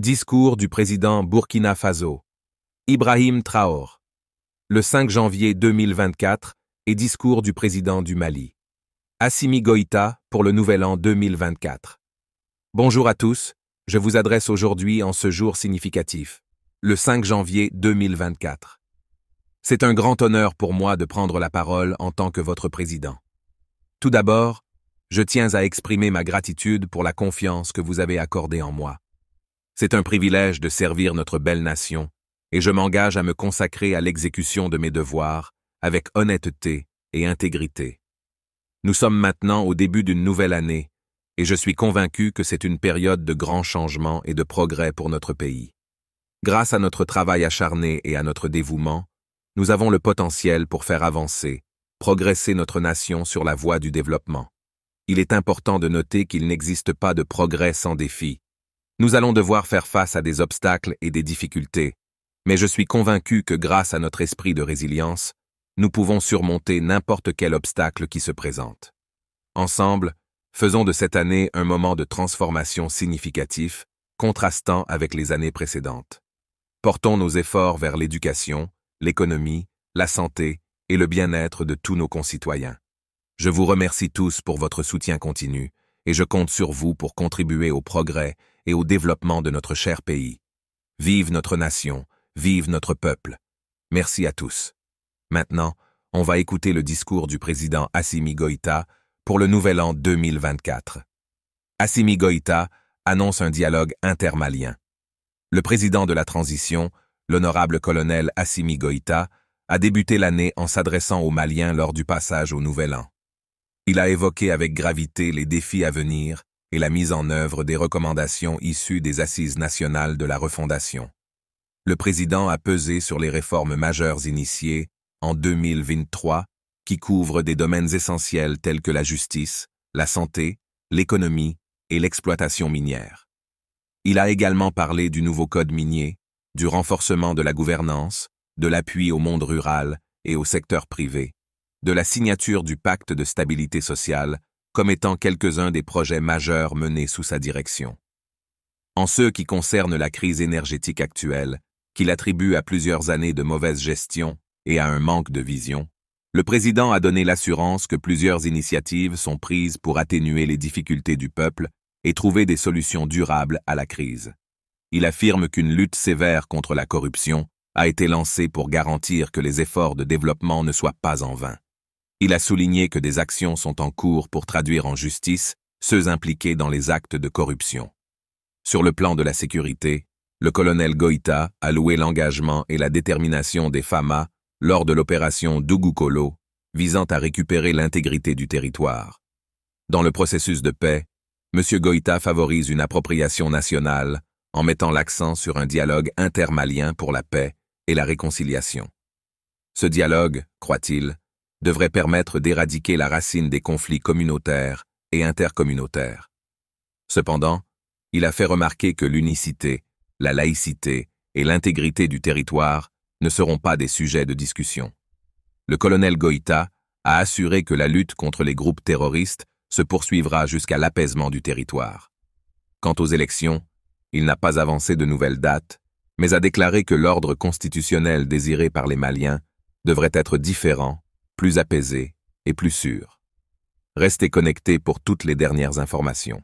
Discours du président Burkina Faso. Ibrahim Traor Le 5 janvier 2024 et discours du président du Mali. Assimi Goïta pour le nouvel an 2024. Bonjour à tous, je vous adresse aujourd'hui en ce jour significatif, le 5 janvier 2024. C'est un grand honneur pour moi de prendre la parole en tant que votre président. Tout d'abord, je tiens à exprimer ma gratitude pour la confiance que vous avez accordée en moi. C'est un privilège de servir notre belle nation, et je m'engage à me consacrer à l'exécution de mes devoirs avec honnêteté et intégrité. Nous sommes maintenant au début d'une nouvelle année, et je suis convaincu que c'est une période de grands changements et de progrès pour notre pays. Grâce à notre travail acharné et à notre dévouement, nous avons le potentiel pour faire avancer, progresser notre nation sur la voie du développement. Il est important de noter qu'il n'existe pas de progrès sans défi, nous allons devoir faire face à des obstacles et des difficultés, mais je suis convaincu que grâce à notre esprit de résilience, nous pouvons surmonter n'importe quel obstacle qui se présente. Ensemble, faisons de cette année un moment de transformation significatif, contrastant avec les années précédentes. Portons nos efforts vers l'éducation, l'économie, la santé et le bien-être de tous nos concitoyens. Je vous remercie tous pour votre soutien continu et je compte sur vous pour contribuer au progrès et au développement de notre cher pays. Vive notre nation, vive notre peuple. Merci à tous. Maintenant, on va écouter le discours du président Assimi Goïta pour le nouvel an 2024. Assimi Goïta annonce un dialogue intermalien. Le président de la transition, l'honorable colonel Assimi Goïta, a débuté l'année en s'adressant aux Maliens lors du passage au Nouvel An. Il a évoqué avec gravité les défis à venir et la mise en œuvre des recommandations issues des Assises nationales de la refondation. Le président a pesé sur les réformes majeures initiées en 2023 qui couvrent des domaines essentiels tels que la justice, la santé, l'économie et l'exploitation minière. Il a également parlé du nouveau code minier, du renforcement de la gouvernance, de l'appui au monde rural et au secteur privé, de la signature du pacte de stabilité sociale comme étant quelques-uns des projets majeurs menés sous sa direction. En ce qui concerne la crise énergétique actuelle, qu'il attribue à plusieurs années de mauvaise gestion et à un manque de vision, le président a donné l'assurance que plusieurs initiatives sont prises pour atténuer les difficultés du peuple et trouver des solutions durables à la crise. Il affirme qu'une lutte sévère contre la corruption a été lancée pour garantir que les efforts de développement ne soient pas en vain. Il a souligné que des actions sont en cours pour traduire en justice ceux impliqués dans les actes de corruption. Sur le plan de la sécurité, le colonel Goïta a loué l'engagement et la détermination des FAMA lors de l'opération dougoukolo visant à récupérer l'intégrité du territoire. Dans le processus de paix, M. Goïta favorise une appropriation nationale en mettant l'accent sur un dialogue intermalien pour la paix et la réconciliation. Ce dialogue, croit-il, devrait permettre d'éradiquer la racine des conflits communautaires et intercommunautaires. Cependant, il a fait remarquer que l'unicité, la laïcité et l'intégrité du territoire ne seront pas des sujets de discussion. Le colonel Goïta a assuré que la lutte contre les groupes terroristes se poursuivra jusqu'à l'apaisement du territoire. Quant aux élections, il n'a pas avancé de nouvelles dates, mais a déclaré que l'ordre constitutionnel désiré par les Maliens devrait être différent plus apaisé et plus sûr. Restez connecté pour toutes les dernières informations.